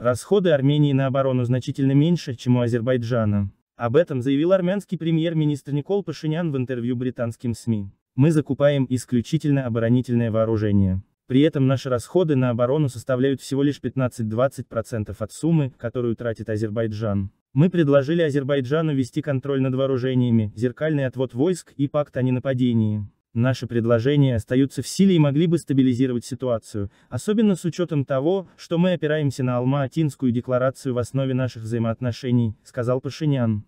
Расходы Армении на оборону значительно меньше, чем у Азербайджана. Об этом заявил армянский премьер-министр Никол Пашинян в интервью британским СМИ. Мы закупаем исключительно оборонительное вооружение. При этом наши расходы на оборону составляют всего лишь 15-20% от суммы, которую тратит Азербайджан. Мы предложили Азербайджану вести контроль над вооружениями, зеркальный отвод войск и пакт о ненападении. Наши предложения остаются в силе и могли бы стабилизировать ситуацию, особенно с учетом того, что мы опираемся на Алма-Атинскую декларацию в основе наших взаимоотношений, сказал Пашинян.